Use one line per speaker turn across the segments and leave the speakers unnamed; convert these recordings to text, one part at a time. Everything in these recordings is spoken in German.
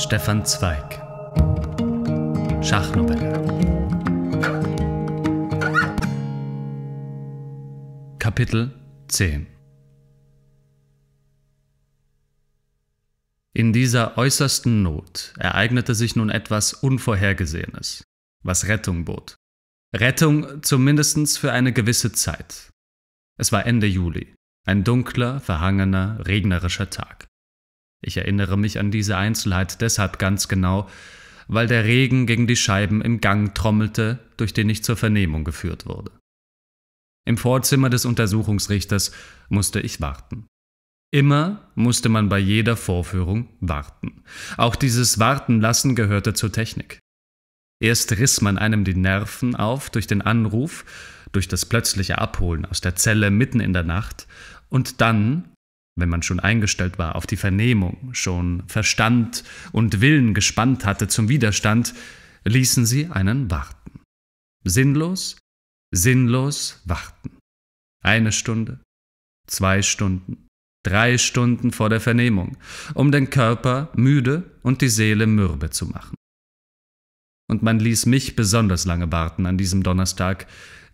Stefan Zweig Schachnovelle Kapitel 10 In dieser äußersten Not ereignete sich nun etwas Unvorhergesehenes, was Rettung bot. Rettung zumindest für eine gewisse Zeit. Es war Ende Juli, ein dunkler, verhangener, regnerischer Tag. Ich erinnere mich an diese Einzelheit deshalb ganz genau, weil der Regen gegen die Scheiben im Gang trommelte, durch den ich zur Vernehmung geführt wurde. Im Vorzimmer des Untersuchungsrichters musste ich warten. Immer musste man bei jeder Vorführung warten. Auch dieses Wartenlassen gehörte zur Technik. Erst riss man einem die Nerven auf durch den Anruf, durch das plötzliche Abholen aus der Zelle mitten in der Nacht, und dann wenn man schon eingestellt war auf die Vernehmung, schon Verstand und Willen gespannt hatte zum Widerstand, ließen sie einen warten. Sinnlos, sinnlos warten. Eine Stunde, zwei Stunden, drei Stunden vor der Vernehmung, um den Körper müde und die Seele mürbe zu machen. Und man ließ mich besonders lange warten an diesem Donnerstag,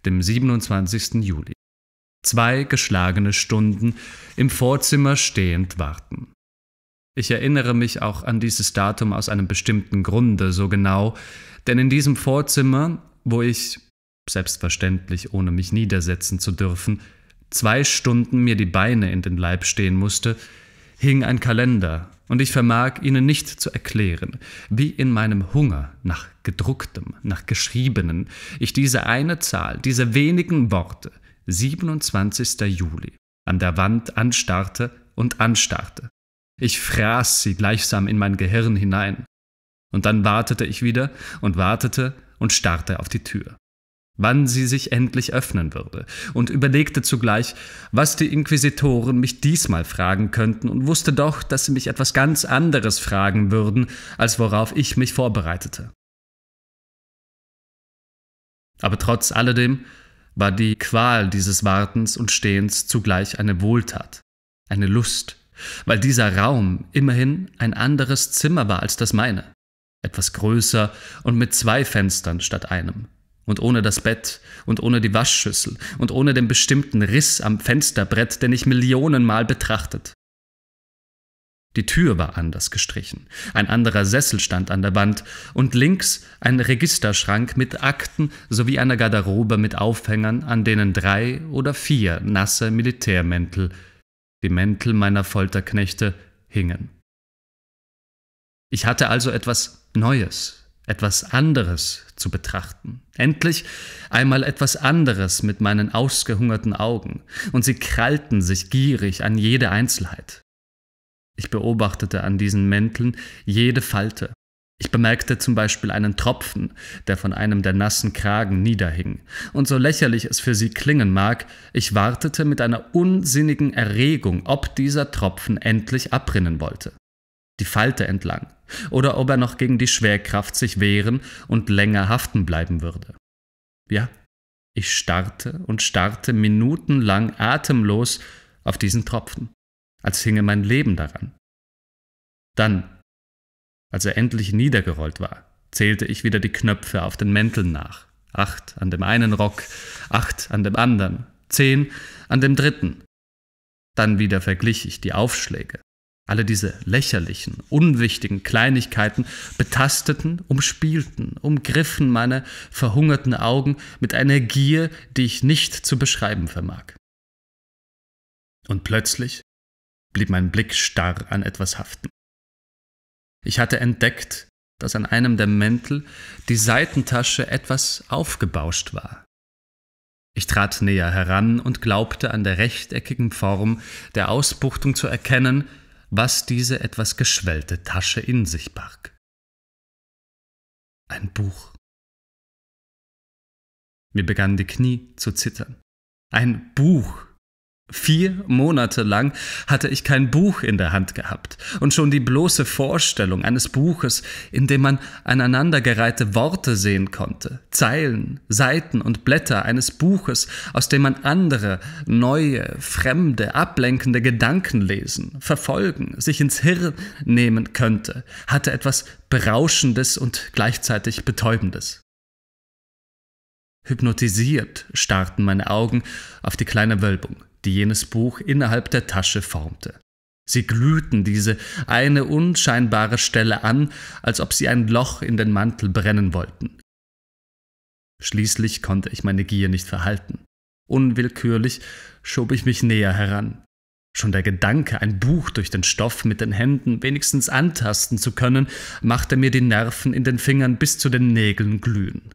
dem 27. Juli zwei geschlagene Stunden im Vorzimmer stehend warten. Ich erinnere mich auch an dieses Datum aus einem bestimmten Grunde so genau, denn in diesem Vorzimmer, wo ich, selbstverständlich ohne mich niedersetzen zu dürfen, zwei Stunden mir die Beine in den Leib stehen musste, hing ein Kalender, und ich vermag Ihnen nicht zu erklären, wie in meinem Hunger nach gedrucktem, nach geschriebenen, ich diese eine Zahl, diese wenigen Worte, 27. Juli, an der Wand anstarrte und anstarrte. Ich fraß sie gleichsam in mein Gehirn hinein. Und dann wartete ich wieder und wartete und starrte auf die Tür. Wann sie sich endlich öffnen würde und überlegte zugleich, was die Inquisitoren mich diesmal fragen könnten und wusste doch, dass sie mich etwas ganz anderes fragen würden, als worauf ich mich vorbereitete. Aber trotz alledem war die Qual dieses Wartens und Stehens zugleich eine Wohltat, eine Lust, weil dieser Raum immerhin ein anderes Zimmer war als das meine, etwas größer und mit zwei Fenstern statt einem, und ohne das Bett und ohne die Waschschüssel und ohne den bestimmten Riss am Fensterbrett, den ich Millionenmal betrachtet. Die Tür war anders gestrichen, ein anderer Sessel stand an der Wand und links ein Registerschrank mit Akten sowie einer Garderobe mit Aufhängern, an denen drei oder vier nasse Militärmäntel, die Mäntel meiner Folterknechte, hingen. Ich hatte also etwas Neues, etwas anderes zu betrachten. Endlich einmal etwas anderes mit meinen ausgehungerten Augen, und sie krallten sich gierig an jede Einzelheit. Ich beobachtete an diesen Mänteln jede Falte. Ich bemerkte zum Beispiel einen Tropfen, der von einem der nassen Kragen niederhing, und so lächerlich es für sie klingen mag, ich wartete mit einer unsinnigen Erregung, ob dieser Tropfen endlich abrinnen wollte. Die Falte entlang, oder ob er noch gegen die Schwerkraft sich wehren und länger haften bleiben würde. Ja, ich starrte und starrte minutenlang atemlos auf diesen Tropfen als hinge mein Leben daran. Dann, als er endlich niedergerollt war, zählte ich wieder die Knöpfe auf den Mänteln nach. Acht an dem einen Rock, acht an dem anderen, zehn an dem dritten. Dann wieder verglich ich die Aufschläge. Alle diese lächerlichen, unwichtigen Kleinigkeiten betasteten, umspielten, umgriffen meine verhungerten Augen mit einer Gier, die ich nicht zu beschreiben vermag. Und plötzlich blieb mein Blick starr an etwas haften. Ich hatte entdeckt, dass an einem der Mäntel die Seitentasche etwas aufgebauscht war. Ich trat näher heran und glaubte an der rechteckigen Form der Ausbuchtung zu erkennen, was diese etwas geschwellte Tasche in sich barg. Ein Buch. Mir begannen die Knie zu zittern. Ein Buch, Vier Monate lang hatte ich kein Buch in der Hand gehabt, und schon die bloße Vorstellung eines Buches, in dem man aneinandergereihte Worte sehen konnte, Zeilen, Seiten und Blätter eines Buches, aus dem man andere, neue, fremde, ablenkende Gedanken lesen, verfolgen, sich ins Hirn nehmen könnte, hatte etwas Berauschendes und gleichzeitig Betäubendes. Hypnotisiert starrten meine Augen auf die kleine Wölbung, die jenes Buch innerhalb der Tasche formte. Sie glühten diese eine unscheinbare Stelle an, als ob sie ein Loch in den Mantel brennen wollten. Schließlich konnte ich meine Gier nicht verhalten. Unwillkürlich schob ich mich näher heran. Schon der Gedanke, ein Buch durch den Stoff mit den Händen wenigstens antasten zu können, machte mir die Nerven in den Fingern bis zu den Nägeln glühen.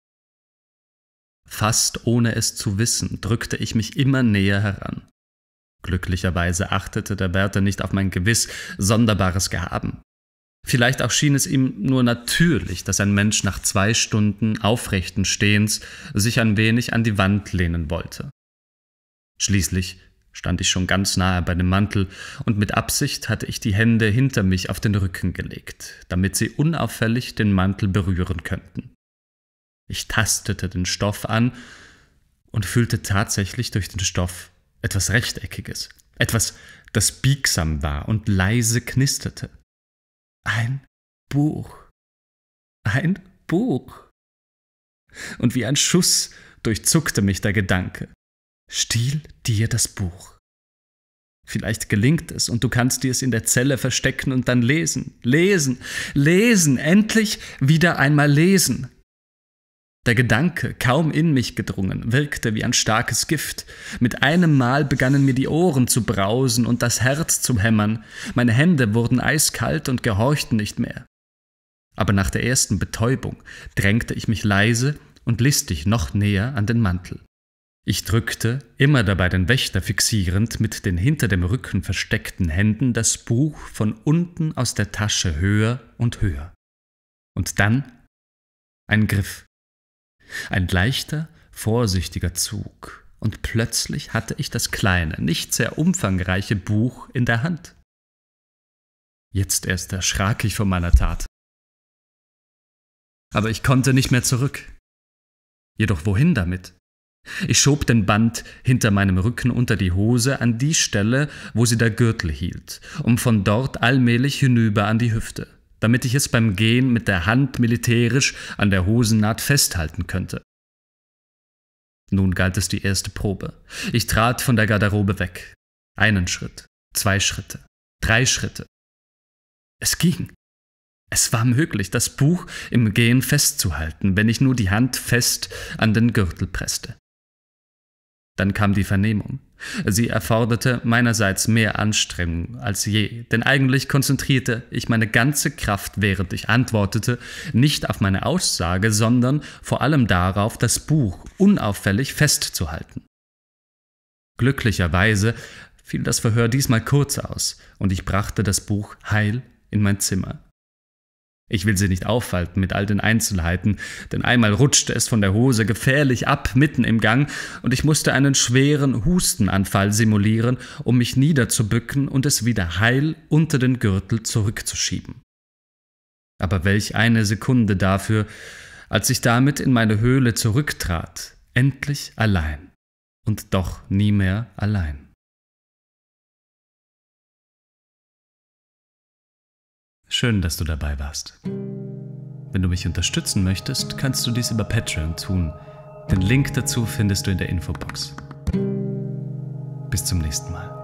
Fast ohne es zu wissen, drückte ich mich immer näher heran. Glücklicherweise achtete der Wärter nicht auf mein gewiss sonderbares Gehaben. Vielleicht auch schien es ihm nur natürlich, dass ein Mensch nach zwei Stunden aufrechten Stehens sich ein wenig an die Wand lehnen wollte. Schließlich stand ich schon ganz nahe bei dem Mantel, und mit Absicht hatte ich die Hände hinter mich auf den Rücken gelegt, damit sie unauffällig den Mantel berühren könnten. Ich tastete den Stoff an und fühlte tatsächlich durch den Stoff etwas Rechteckiges, etwas, das biegsam war und leise knisterte. Ein Buch. Ein Buch. Und wie ein Schuss durchzuckte mich der Gedanke. Stiehl dir das Buch. Vielleicht gelingt es und du kannst dir es in der Zelle verstecken und dann lesen, lesen, lesen, endlich wieder einmal lesen. Der Gedanke, kaum in mich gedrungen, wirkte wie ein starkes Gift. Mit einem Mal begannen mir die Ohren zu brausen und das Herz zu hämmern, meine Hände wurden eiskalt und gehorchten nicht mehr. Aber nach der ersten Betäubung drängte ich mich leise und listig noch näher an den Mantel. Ich drückte, immer dabei den Wächter fixierend, mit den hinter dem Rücken versteckten Händen das Buch von unten aus der Tasche höher und höher. Und dann ein Griff. Ein leichter, vorsichtiger Zug, und plötzlich hatte ich das kleine, nicht sehr umfangreiche Buch in der Hand. Jetzt erst erschrak ich von meiner Tat. Aber ich konnte nicht mehr zurück. Jedoch wohin damit? Ich schob den Band hinter meinem Rücken unter die Hose an die Stelle, wo sie der Gürtel hielt, um von dort allmählich hinüber an die Hüfte damit ich es beim Gehen mit der Hand militärisch an der Hosennaht festhalten könnte. Nun galt es die erste Probe. Ich trat von der Garderobe weg. Einen Schritt, zwei Schritte, drei Schritte. Es ging. Es war möglich, das Buch im Gehen festzuhalten, wenn ich nur die Hand fest an den Gürtel presste. Dann kam die Vernehmung. Sie erforderte meinerseits mehr Anstrengung als je, denn eigentlich konzentrierte ich meine ganze Kraft, während ich antwortete, nicht auf meine Aussage, sondern vor allem darauf, das Buch unauffällig festzuhalten. Glücklicherweise fiel das Verhör diesmal kurz aus, und ich brachte das Buch heil in mein Zimmer. Ich will sie nicht aufhalten mit all den Einzelheiten, denn einmal rutschte es von der Hose gefährlich ab mitten im Gang und ich musste einen schweren Hustenanfall simulieren, um mich niederzubücken und es wieder heil unter den Gürtel zurückzuschieben. Aber welch eine Sekunde dafür, als ich damit in meine Höhle zurücktrat, endlich allein und doch nie mehr allein. Schön, dass du dabei warst. Wenn du mich unterstützen möchtest, kannst du dies über Patreon tun. Den Link dazu findest du in der Infobox. Bis zum nächsten Mal.